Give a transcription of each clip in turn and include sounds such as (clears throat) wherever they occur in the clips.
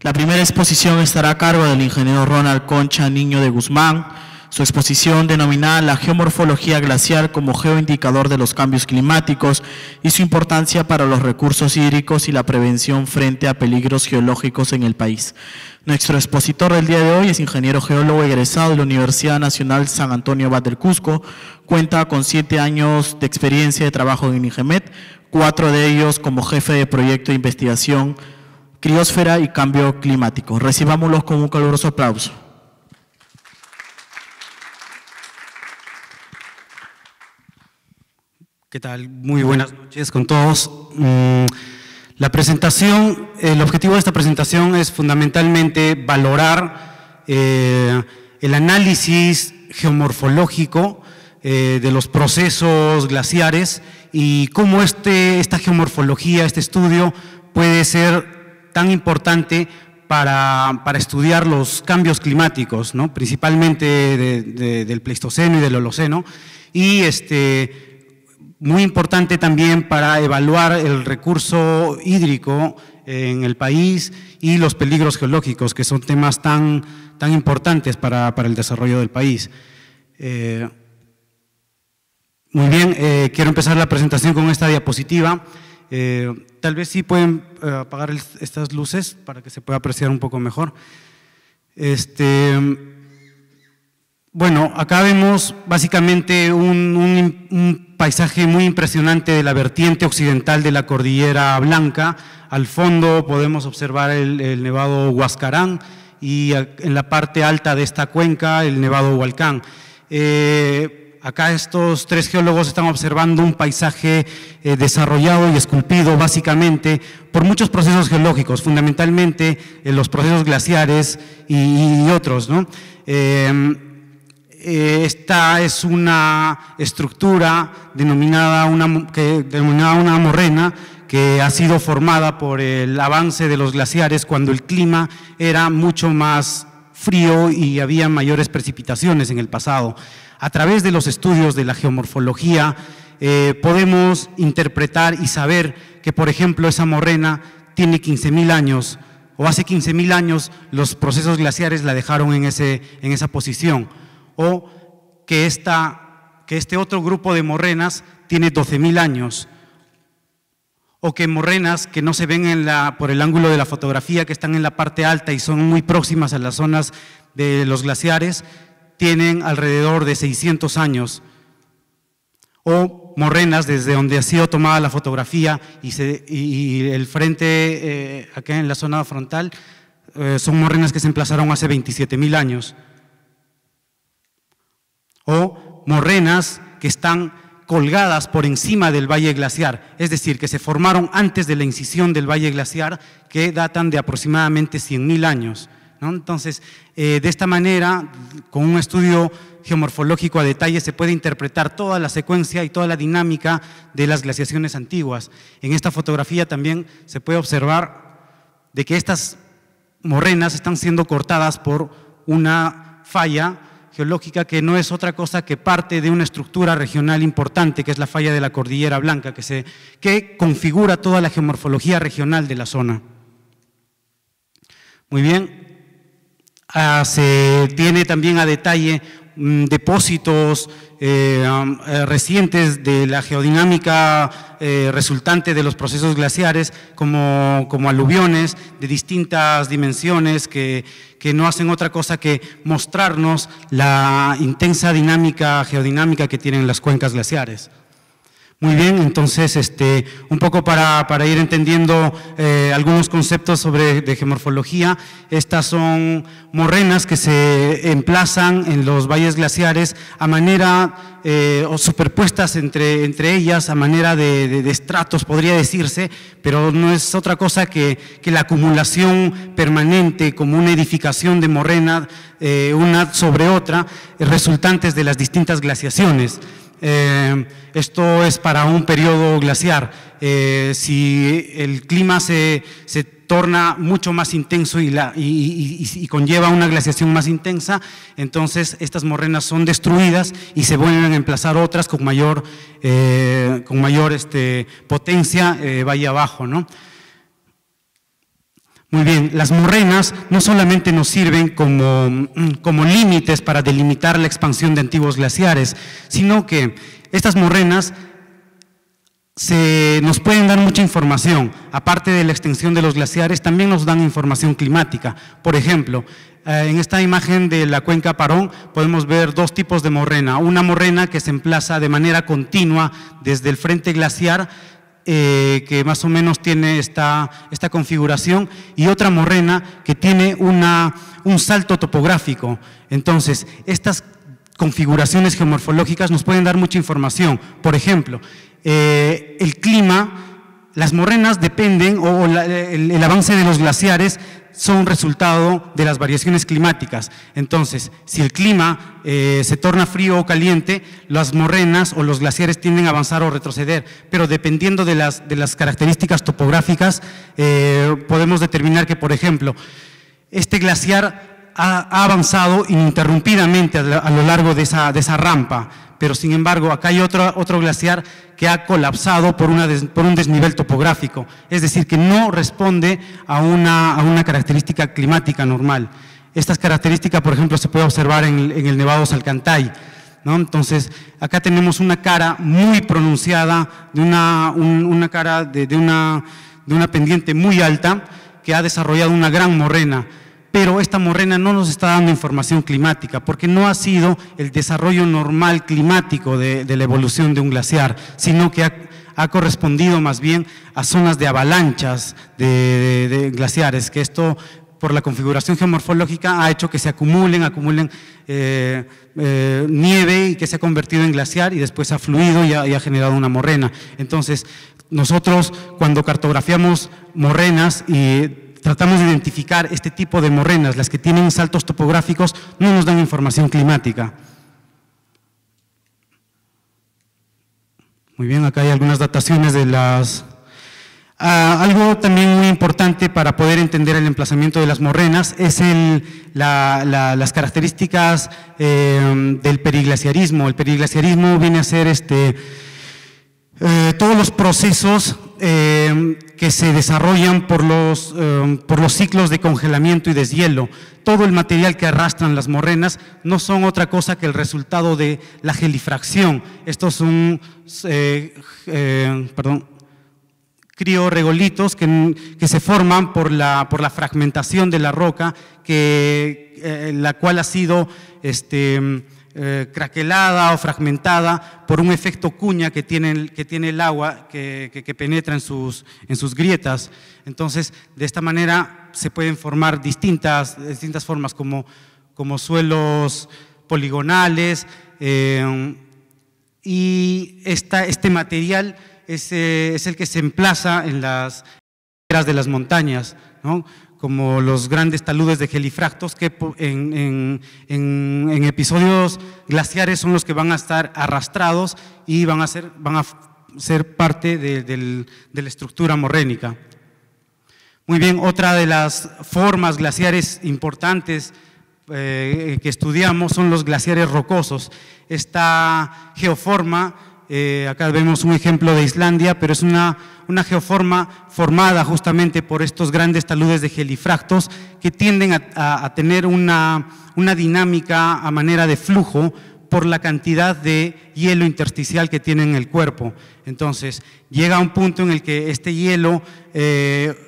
La primera exposición estará a cargo del ingeniero Ronald Concha Niño de Guzmán. Su exposición denominada La geomorfología glacial como geoindicador de los cambios climáticos y su importancia para los recursos hídricos y la prevención frente a peligros geológicos en el país. Nuestro expositor del día de hoy es ingeniero geólogo egresado de la Universidad Nacional San Antonio Abad del Cusco. Cuenta con siete años de experiencia de trabajo en INGEMET, cuatro de ellos como jefe de proyecto de investigación Criósfera y cambio climático. Recibámoslos con un caluroso aplauso. ¿Qué tal? Muy buenas noches con todos. Mm, la presentación, el objetivo de esta presentación es fundamentalmente valorar eh, el análisis geomorfológico eh, de los procesos glaciares y cómo este, esta geomorfología, este estudio puede ser tan importante para, para estudiar los cambios climáticos, ¿no? principalmente del Pleistoceno y del Holoceno, y este, muy importante también para evaluar el recurso hídrico en el país y los peligros geológicos, que son temas tan, tan importantes para, para el desarrollo del país. Eh, muy bien, eh, quiero empezar la presentación con esta diapositiva. Eh, tal vez sí pueden eh, apagar estas luces para que se pueda apreciar un poco mejor. Este, bueno, acá vemos básicamente un, paisaje muy impresionante de la vertiente occidental de la Cordillera Blanca. Al fondo podemos observar el, nevado Huascarán y en la parte alta de esta cuenca el nevado Hualcán. Eh, acá estos tres geólogos están observando un paisaje eh, desarrollado y esculpido básicamente por muchos procesos geológicos, fundamentalmente eh, los procesos glaciares y, otros. Em, eh, esta es una estructura denominada que, denominada una morrena que ha sido formada por el avance de los glaciares cuando el clima era mucho más frío y había mayores precipitaciones en el pasado a través de los estudios de la geomorfología, eh, podemos interpretar y saber que, por ejemplo, esa morrena tiene 15.000 años o hace 15.000 años los procesos glaciares la dejaron en, ese, en esa posición, o que, esta, que este otro grupo de morrenas tiene 12.000 años, o que morrenas que no se ven en la, por el ángulo de la fotografía, que están en la parte alta y son muy próximas a las zonas de los glaciares, tienen alrededor de 600 años, o morrenas desde donde ha sido tomada la fotografía y, el frente eh, acá en la zona frontal eh, son morrenas que se emplazaron hace 27.000 años, o morrenas que están colgadas por encima del valle glaciar, es decir, que se formaron antes de la incisión del valle glaciar, que datan de aproximadamente 100.000 años. Entonces, eh, de esta manera, con un estudio geomorfológico a detalle, se puede interpretar toda la secuencia y toda la dinámica de las glaciaciones antiguas. En esta fotografía también se puede observar de que estas morrenas están siendo cortadas por una falla geológica que no es otra cosa que parte de una estructura regional importante, que es la falla de la Cordillera Blanca, que, se, que configura toda la geomorfología regional de la zona. Muy bien, Ah, se tiene también a detalle mm, depósitos eh, eh, recientes de la geodinámica eh, resultante de los procesos glaciares como, aluviones de distintas dimensiones que, no hacen otra cosa que mostrarnos la intensa dinámica geodinámica que tienen las cuencas glaciares. Muy bien, entonces, este, un poco para, ir entendiendo eh, algunos conceptos sobre de geomorfología, estas son morrenas que se emplazan en los valles glaciares a manera, eh, o superpuestas entre, entre ellas, a manera de, estratos, podría decirse, pero no es otra cosa que, la acumulación permanente como una edificación de morrena eh, una sobre otra, resultantes de las distintas glaciaciones. Eh, esto es para un periodo glaciar. Eh, si el clima se, se, torna mucho más intenso y, conlleva una glaciación más intensa, entonces estas morrenas son destruidas y se vuelven a emplazar otras con mayor, eh, con mayor este, potencia vaya abajo. Muy bien, las morrenas no solamente nos sirven mm, como, límites para delimitar la expansión de antiguos glaciares, sino que estas morrenas nos pueden dar mucha información. Aparte de la extensión de los glaciares, también nos dan información climática. Por ejemplo, eh, en esta imagen de la cuenca Parón podemos ver dos tipos de morrena. Una morrena que se emplaza de manera continua desde el frente glaciar eh, que más o menos tiene esta, esta configuración, y otra morrena que tiene una, un salto topográfico. Entonces, estas configuraciones geomorfológicas nos pueden dar mucha información. Por ejemplo, eh, el clima, las morrenas dependen, o, el avance de los glaciares son resultado de las variaciones climáticas. Entonces, si el clima eh, se torna frío o caliente, las morrenas o los glaciares tienden a avanzar o retroceder, pero dependiendo de las, características topográficas, eh, podemos determinar que, por ejemplo, este glaciar ha, avanzado ininterrumpidamente a, lo largo de esa rampa, pero sin embargo acá hay otro, otro glaciar que ha colapsado por, por, un desnivel topográfico, es decir, que no responde a una, característica climática normal. Estas características, por ejemplo, se puede observar en el, Nevado Salcantay. Entonces, acá tenemos una cara muy pronunciada, de una, cara de, de, una, de una pendiente muy alta que ha desarrollado una gran morrena pero esta morrena no nos está dando información climática, porque no ha sido el desarrollo normal climático de, la evolución de un glaciar, sino que ha, correspondido más bien a zonas de avalanchas de, glaciares, que esto por la configuración geomorfológica ha hecho que se acumulen, acumulen eh, eh, nieve y que se ha convertido en glaciar y después ha fluido y ha, y ha, generado una morrena. Entonces, nosotros cuando cartografiamos morrenas y Tratamos de identificar este tipo de morrenas, las que tienen saltos topográficos, no nos dan información climática. Muy bien, acá hay algunas dataciones de las... Ah, algo también muy importante para poder entender el emplazamiento de las morrenas es las características em, del periglaciarismo. El periglaciarismo viene a ser este, eh, todos los procesos em, que se desarrollan por los, em, por los ciclos de congelamiento y deshielo. Todo el material que arrastran las morrenas no son otra cosa que el resultado de la gelifracción. estos son eh, eh, criorregolitos que, se forman por la, por la fragmentación de la roca, que, eh, la cual ha sido... Este, eh, craquelada o fragmentada por un efecto cuña que tiene el, que tiene el agua que, penetra en sus, en sus grietas. Entonces, de esta manera se pueden formar distintas, distintas formas como, como suelos poligonales eh, y este material eh, es, el que se emplaza en las, de las montañas, como los grandes taludes de gelifractos que en, episodios glaciares son los que van a estar arrastrados y van a ser, van a ser parte de, la estructura morrénica. Muy bien, otra de las formas glaciares importantes eh, que estudiamos son los glaciares rocosos. Esta geoforma, eh, acá vemos un ejemplo de Islandia, pero es una una geoforma formada justamente por estos grandes taludes de gelifractos que tienden a, tener una, dinámica a manera de flujo por la cantidad de hielo intersticial que tiene en el cuerpo. Entonces, llega un punto en el que este hielo eh,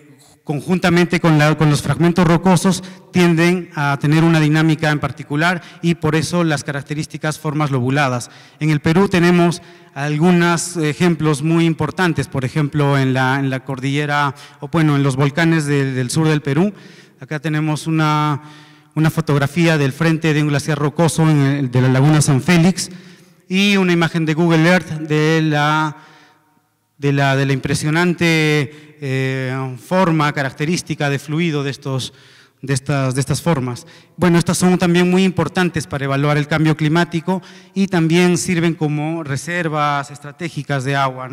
conjuntamente con, los fragmentos rocosos, tienden a tener una dinámica en particular y por eso las características formas lobuladas. En el Perú tenemos algunos ejemplos muy importantes, por ejemplo, en la, cordillera, o bueno, en los volcanes del sur del Perú. Acá tenemos una, fotografía del frente de un glaciar rocoso de la laguna San Félix y una imagen de Google Earth de la, de la impresionante eh, forma característica de fluido de, de, estas, formas. Bueno, estas son también muy importantes para evaluar el cambio climático y también sirven como reservas estratégicas de agua,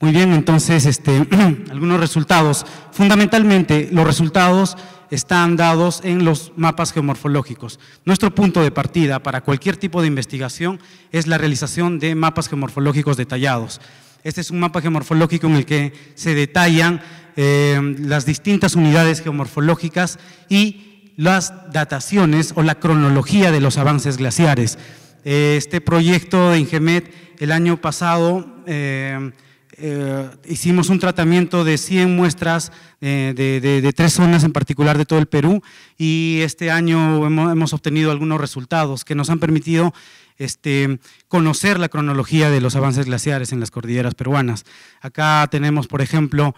Muy bien, entonces, este, (clears throat) algunos resultados. Fundamentalmente, los resultados están dados en los mapas geomorfológicos. Nuestro punto de partida para cualquier tipo de investigación es la realización de mapas geomorfológicos detallados. Este es un mapa geomorfológico en el que se detallan eh, las distintas unidades geomorfológicas y las dataciones o la cronología de los avances glaciares. Eh, este proyecto de Ingemet el año pasado... Eh, hicimos un tratamiento de 100 muestras de, tres zonas en particular de todo el Perú y este año hemos, obtenido algunos resultados que nos han permitido este, conocer la cronología de los avances glaciares en las cordilleras peruanas. Acá tenemos, por ejemplo,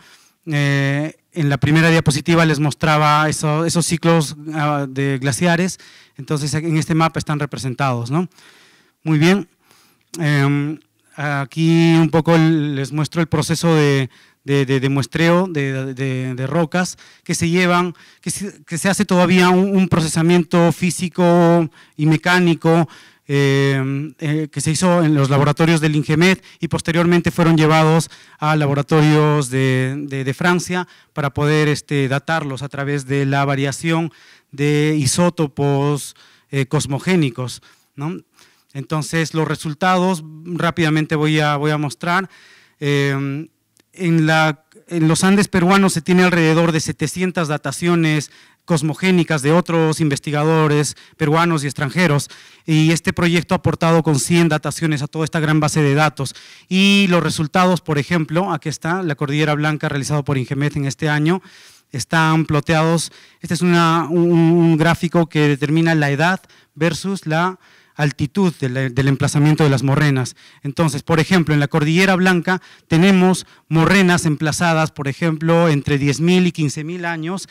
eh, en la primera diapositiva les mostraba eso, esos ciclos ah, de glaciares, entonces en este mapa están representados. ¿no? Muy bien, em, aquí un poco les muestro el proceso de, de, muestreo de, rocas que se llevan, que se, hace todavía un, procesamiento físico y mecánico eh, eh, que se hizo en los laboratorios del Ingemet y posteriormente fueron llevados a laboratorios de, Francia para poder este, datarlos a través de la variación de isótopos eh, cosmogénicos. Entonces, los resultados rápidamente voy a, voy a mostrar. en, la, en los Andes peruanos se tiene alrededor de 700 dataciones cosmogénicas de otros investigadores peruanos y extranjeros. Y este proyecto ha aportado con 100 dataciones a toda esta gran base de datos. Y los resultados, por ejemplo, aquí está la Cordillera Blanca realizado por Ingemet en este año, están ploteados. Este es un, gráfico que determina la edad versus la altitud del, del emplazamiento de las morrenas. Entonces, por ejemplo, en la Cordillera Blanca tenemos morrenas emplazadas, por ejemplo, entre 10.000 y 15.000 años,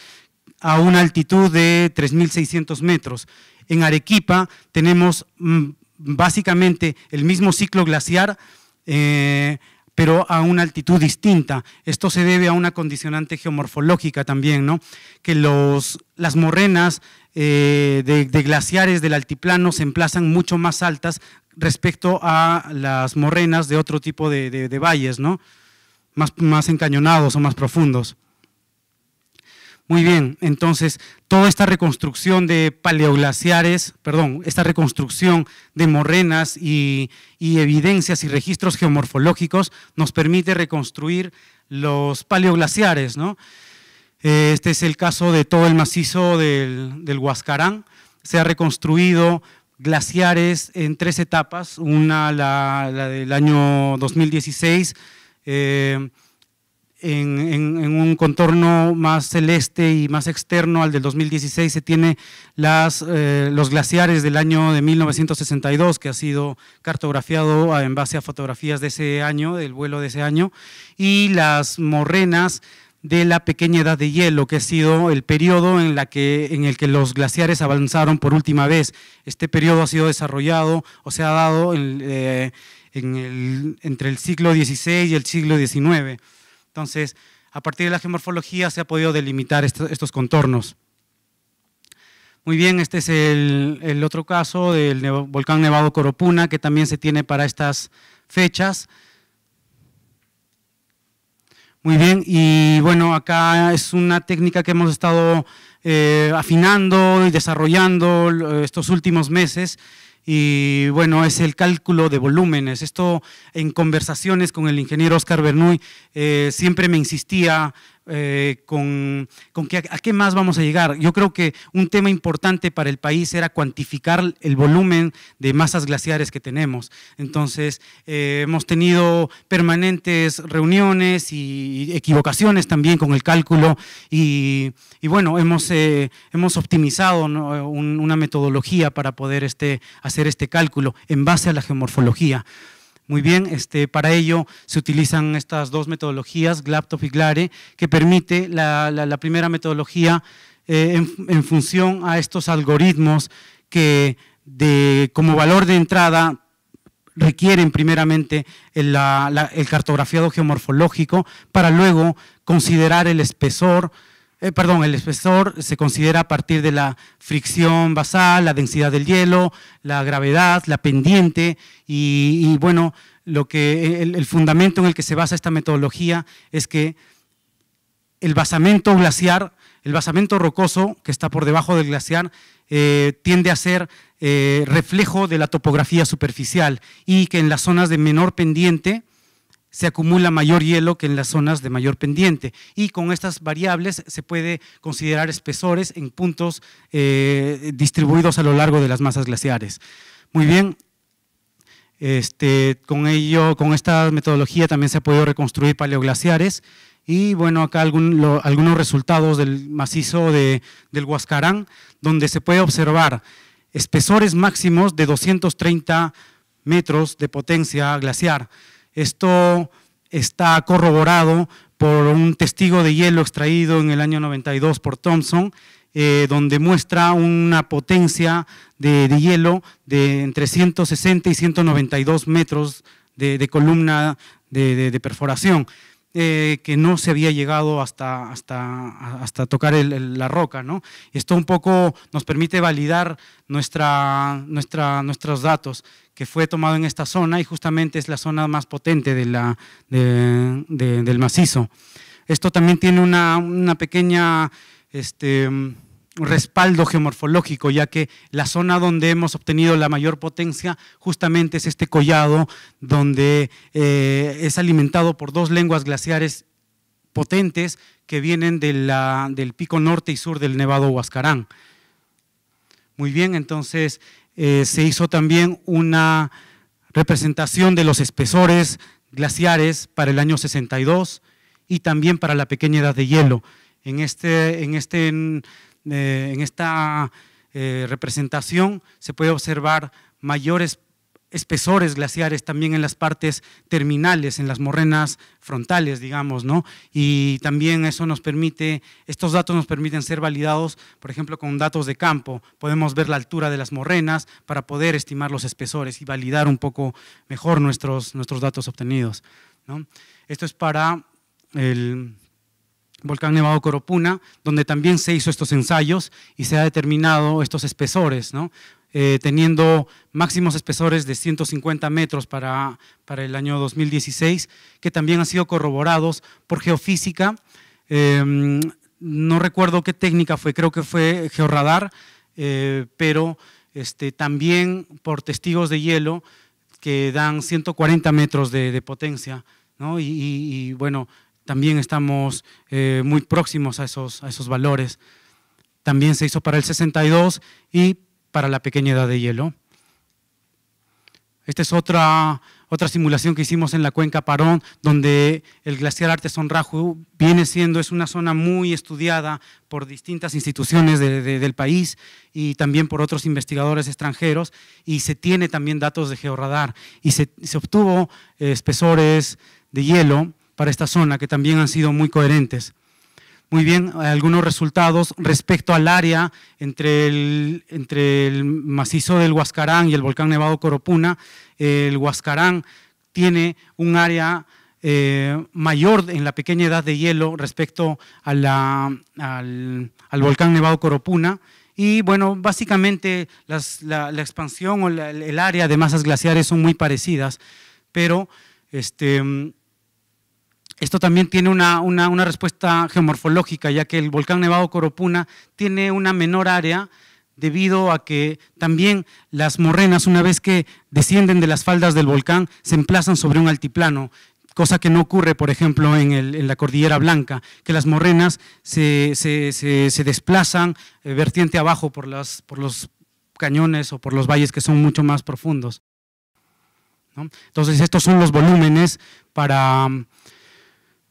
a una altitud de 3.600 metros. En Arequipa tenemos mm, básicamente el mismo ciclo glaciar, eh, pero a una altitud distinta. Esto se debe a una condicionante geomorfológica también, ¿no? que las morrenas eh, de, glaciares del altiplano se emplazan mucho más altas respecto a las morrenas de otro tipo de, valles, ¿no? más, encañonados o más profundos. Muy bien, entonces toda esta reconstrucción de paleoglaciares, perdón, esta reconstrucción de morrenas y, evidencias y registros geomorfológicos nos permite reconstruir los paleoglaciares, ¿no? Este es el caso de todo el macizo del, Huascarán. Se ha reconstruido glaciares en tres etapas, una la, del año 2016, en, un contorno más celeste y más externo al del 2016 se tiene eh, los glaciares del año de 1962 que ha sido cartografiado en base a fotografías de ese año, del vuelo de ese año, y las morrenas de la pequeña edad de hielo, que ha sido el periodo en, el que los glaciares avanzaron por última vez. Este periodo ha sido desarrollado o se ha dado eh, entre el siglo XVI y el siglo XIX. Entonces, a partir de la geomorfología se ha podido delimitar estos contornos. Muy bien, este es el, otro caso del volcán nevado Coropuna, que también se tiene para estas fechas. Muy bien, y bueno, acá es una técnica que hemos estado eh, afinando y desarrollando eh, estos últimos meses y bueno, es el cálculo de volúmenes. Esto en conversaciones con el ingeniero Oscar Bernuy eh, siempre me insistía eh, con, a qué más vamos a llegar. Yo creo que un tema importante para el país era cuantificar el volumen de masas glaciares que tenemos. Entonces, eh, hemos tenido permanentes reuniones y equivocaciones también con el cálculo y, bueno, hemos, eh, hemos optimizado una metodología para poder este, hacer este cálculo en base a la geomorfología. Muy bien, este, para ello se utilizan estas dos metodologías, GLAPTOP y GLARE, que permite la, primera metodología eh, en, función a estos algoritmos que como valor de entrada requieren primeramente el cartografiado geomorfológico para luego considerar el espesor, eh, perdón, el espesor se considera a partir de la fricción basal, la densidad del hielo, la gravedad, la pendiente y, bueno, lo que el, fundamento en el que se basa esta metodología es que el basamento glaciar, el basamento rocoso que está por debajo del glaciar, eh, tiende a ser eh, reflejo de la topografía superficial y que en las zonas de menor pendiente se acumula mayor hielo que en las zonas de mayor pendiente. Y con estas variables se puede considerar espesores en puntos eh, distribuidos a lo largo de las masas glaciares. Muy bien, este, con, ello, con esta metodología también se ha podido reconstruir paleoglaciares y bueno, acá algunos resultados del macizo del Huascarán, donde se puede observar espesores máximos de 230 metros de potencia glaciar. Esto está corroborado por un testigo de hielo extraído en el año 92 por Thompson, eh, donde muestra una potencia de, hielo de entre 160 y 192 metros de, columna de perforación. Eh, que no se había llegado hasta, hasta, hasta tocar la roca. ¿no? Esto un poco nos permite validar nuestra, nuestra, nuestros datos que fue tomado en esta zona y justamente es la zona más potente de la, del macizo. Esto también tiene una, una pequeña... Este, respaldo geomorfológico, ya que la zona donde hemos obtenido la mayor potencia justamente es este collado donde eh, es alimentado por dos lenguas glaciares potentes que vienen del pico norte y sur del Nevado Huascarán. Muy bien, entonces eh, se hizo también una representación de los espesores glaciares para el año 62 y también para la pequeña edad de hielo. En este, en este en esta eh, representación se puede observar mayores espesores glaciares también en las partes terminales, en las morrenas frontales, digamos, ¿no? Y también eso nos permite, estos datos nos permiten ser validados, por ejemplo, con datos de campo. Podemos ver la altura de las morrenas para poder estimar los espesores y validar un poco mejor nuestros, nuestros datos obtenidos. Esto es para el volcán Nevado Coropuna, donde también se hizo estos ensayos y se ha determinado estos espesores, eh, teniendo máximos espesores de 150 metros para, para, el año 2016, que también han sido corroborados por geofísica. Em, no recuerdo qué técnica fue, creo que fue georradar, eh, pero este, también por testigos de hielo que dan 140 metros de, potencia. y bueno, también estamos eh, muy próximos a esos, a esos valores. También se hizo para el 62 y para la pequeña edad de hielo. Esta es otra, otra simulación que hicimos en la cuenca Parón, donde el glaciar Artesón Raju viene siendo, es una zona muy estudiada por distintas instituciones del país y también por otros investigadores extranjeros, y se tiene también datos de georradar, y se, obtuvo eh, espesores de hielo para esta zona, que también han sido muy coherentes. Muy bien, algunos resultados respecto al área entre el, entre el macizo del Huascarán y el volcán nevado Coropuna. El Huascarán tiene un área eh, mayor en la pequeña edad de hielo respecto a la, al, al, volcán Nevado Coropuna. Y bueno, básicamente la, expansión o el área de masas glaciares son muy parecidas, pero este, esto también tiene una, respuesta geomorfológica, ya que el volcán Nevado Coropuna tiene una menor área debido a que también las morrenas, una vez que descienden de las faldas del volcán, se emplazan sobre un altiplano, cosa que no ocurre, por ejemplo, en, la Cordillera Blanca, que las morrenas se, se, se, desplazan eh, vertiente abajo por, las, por los cañones o por los valles que son mucho más profundos. Entonces, estos son los volúmenes para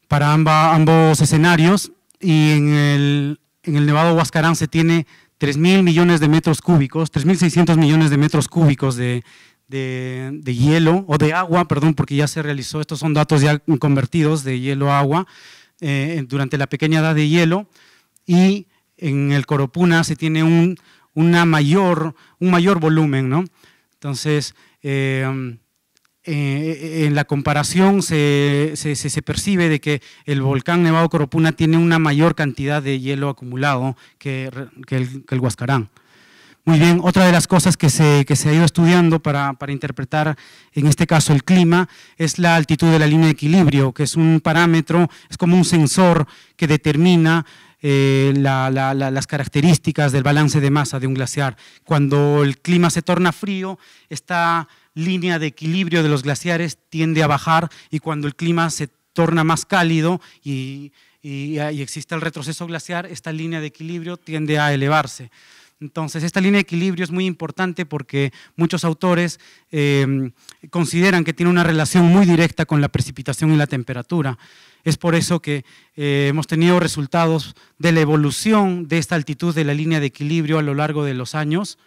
para ambos escenarios y en el, en el Nevado Huascarán se tiene 3.000 millones de metros cúbicos, 3.600 millones de metros cúbicos de, de, hielo o de agua, perdón, porque ya se realizó, estos son datos ya convertidos de hielo a agua eh, durante la pequeña edad de hielo y en el Coropuna se tiene un, una mayor, un mayor volumen, ¿no? Entonces, eh, eh, en la comparación se, se, percibe de que el volcán Nevado Coropuna tiene una mayor cantidad de hielo acumulado que, el, Huascarán. Muy bien, otra de las cosas que se, que ha ido estudiando para, para, interpretar, en este caso el clima, es la altitud de la línea de equilibrio, que es un parámetro, es como un sensor que determina eh, las características del balance de masa de un glaciar. Cuando el clima se torna frío, esta línea de equilibrio de los glaciares tiende a bajar y cuando el clima se torna más cálido y, y, existe el retroceso glaciar, esta línea de equilibrio tiende a elevarse. Entonces, esta línea de equilibrio es muy importante porque muchos autores eh, consideran que tiene una relación muy directa con la precipitación y la temperatura. Es por eso que eh, hemos tenido resultados de la evolución de esta altitud de la línea de equilibrio a lo largo de los años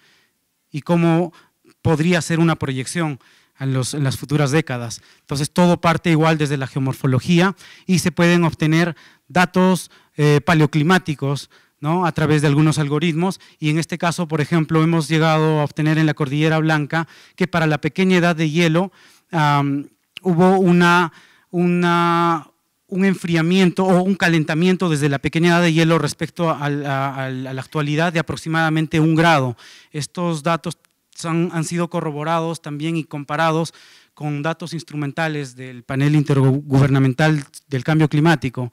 y cómo podría ser una proyección en, las futuras décadas. Entonces, todo parte igual desde la geomorfología y se pueden obtener datos eh, paleoclimáticos ¿no? a través de algunos algoritmos y en este caso, por ejemplo, hemos llegado a obtener en la Cordillera Blanca que para la pequeña edad de hielo hubo una, una, un enfriamiento o un calentamiento desde la pequeña edad de hielo respecto a, la actualidad de aproximadamente un grado. Estos datos han sido corroborados también y comparados con datos instrumentales del panel intergubernamental del cambio climático.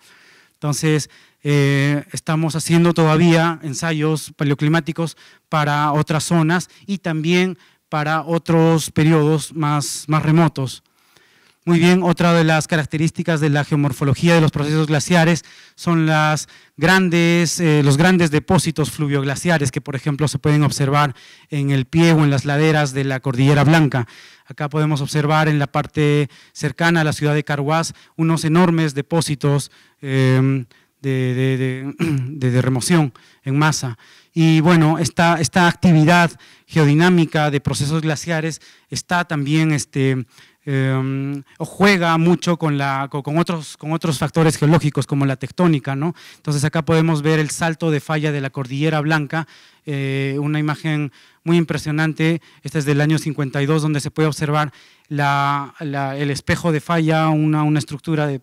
Entonces, eh, estamos haciendo todavía ensayos paleoclimáticos para otras zonas y también para otros periodos más, más remotos. Muy bien, otra de las características de la geomorfología de los procesos glaciares son eh, los grandes depósitos fluvioglaciares que, por ejemplo, se pueden observar en el pie o en las laderas de la Cordillera Blanca. Acá podemos observar en la parte cercana a la ciudad de Carhuaz unos enormes depósitos em, (clears throat) de, remoción en masa. Y bueno, esta, esta actividad geodinámica de procesos glaciares está también este, eh, juega mucho con, la, con, otros, con otros factores geológicos como la tectónica. ¿no? Entonces acá podemos ver el salto de falla de la Cordillera Blanca, eh, una imagen muy impresionante, esta es del año 52, donde se puede observar el espejo de falla, una, estructura de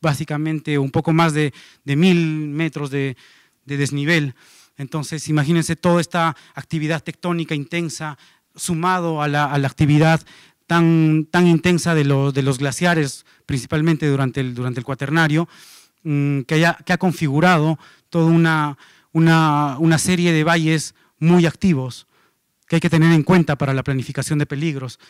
básicamente un poco más de, mil metros de, desnivel. Entonces, imagínense toda esta actividad tectónica intensa sumado a la, a la actividad tan, intensa de, de los glaciares, principalmente durante el, durante el cuaternario, mm, que, ha configurado toda una, una, serie de valles muy activos que hay que tener en cuenta para la planificación de peligros.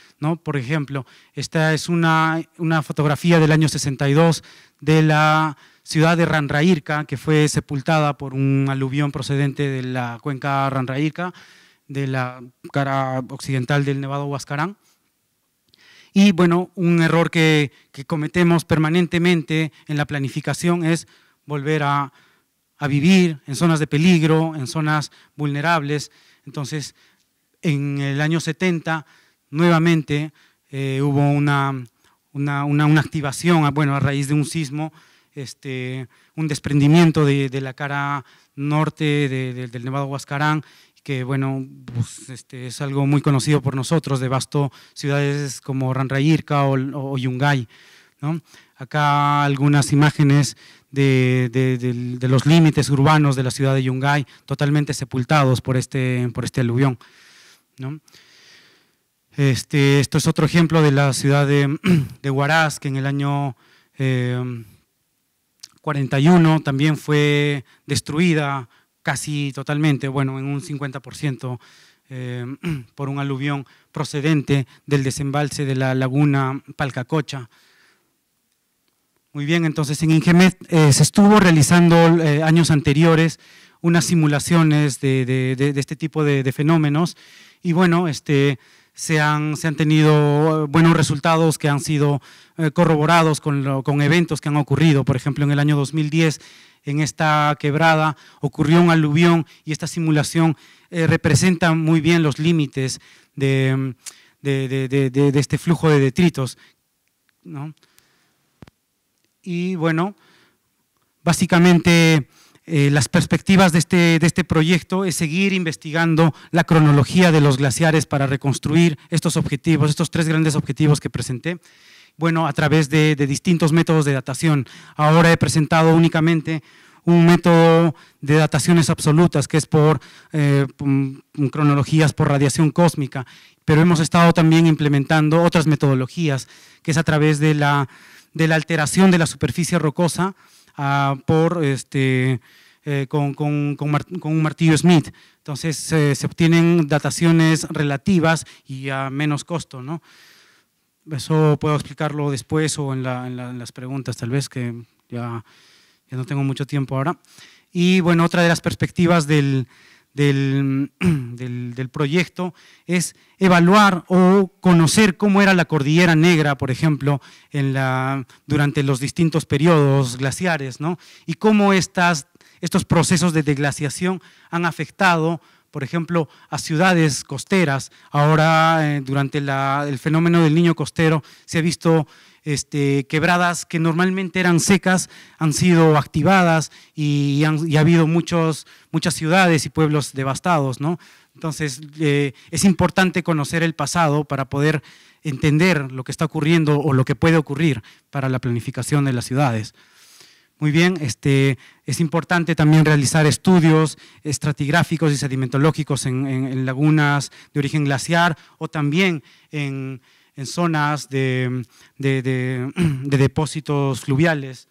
Por ejemplo, esta es una, fotografía del año 62 de la ciudad de Ranrairca, que fue sepultada por un aluvión procedente de la cuenca Ranrairca, de la cara occidental del Nevado Huascarán. Y bueno, un error que, cometemos permanentemente en la planificación es volver a, vivir en zonas de peligro, en zonas vulnerables. Entonces, en el año 70, nuevamente eh, hubo una, activación, ah, bueno, a raíz de un sismo, este, un desprendimiento de, la cara norte del Nevado Huascarán que bueno, pues, este, es algo muy conocido por nosotros, de devastó ciudades como Ranrayirca o, Yungay. Acá algunas imágenes de, los límites urbanos de la ciudad de Yungay, totalmente sepultados por este, por este aluvión. Este, esto es otro ejemplo de la ciudad de, (clears throat) de Huaraz, que en el año 41 eh, también fue destruida casi totalmente, bueno, en un 50% eh, (clears throat) por un aluvión procedente del desembalse de la laguna Palcacocha. Muy bien, entonces en Ingemet eh, se estuvo realizando eh, años anteriores unas simulaciones de, este tipo de, fenómenos y bueno, este, se, han, se han tenido buenos resultados que han sido corroborados con, con eventos que han ocurrido. Por ejemplo, en el año 2010 en esta quebrada, ocurrió un aluvión y esta simulación eh, representa muy bien los límites de, este flujo de detritos. Y bueno, básicamente... Eh, las perspectivas este, de este, proyecto es seguir investigando la cronología de los glaciares para reconstruir estos objetivos, estos tres grandes objetivos que presenté bueno, a través de, distintos métodos de datación. Ahora he presentado únicamente un método de dataciones absolutas, que es por eh, cronologías por radiación cósmica, pero hemos estado también implementando otras metodologías, que es a través de la, alteración de la superficie rocosa ah, por este, eh, con, un martillo Smith. Entonces eh, se obtienen dataciones relativas y a menos costo. ¿no? eso puedo explicarlo después o en, las preguntas tal vez, que ya, no tengo mucho tiempo ahora. Y bueno, otra de las perspectivas (clears throat) del, proyecto es evaluar o conocer cómo era la cordillera negra, por ejemplo, en durante los distintos periodos glaciares, ¿no? Y cómo estas, estos procesos de deglaciación han afectado por ejemplo, a ciudades costeras. Ahora, eh, durante el fenómeno del niño costero, se ha visto este, quebradas que normalmente eran secas, han sido activadas y, ha habido muchos, muchas ciudades y pueblos devastados. ¿no? Entonces, eh, es importante conocer el pasado para poder entender lo que está ocurriendo o lo que puede ocurrir para la planificación de las ciudades. Muy bien, este, es importante también realizar estudios estratigráficos y sedimentológicos en, lagunas de origen glaciar o también en, zonas (clears throat) de, depósitos fluviales.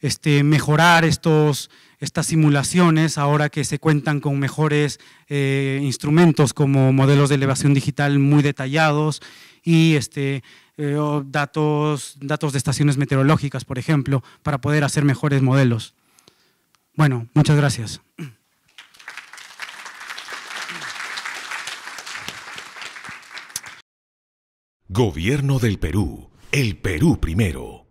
Este, mejorar estos, estas simulaciones ahora que se cuentan con mejores eh, instrumentos como modelos de elevación digital muy detallados y este, eh, o datos, datos de estaciones meteorológicas, por ejemplo, para poder hacer mejores modelos. Bueno, muchas gracias. Gobierno del Perú. El Perú primero.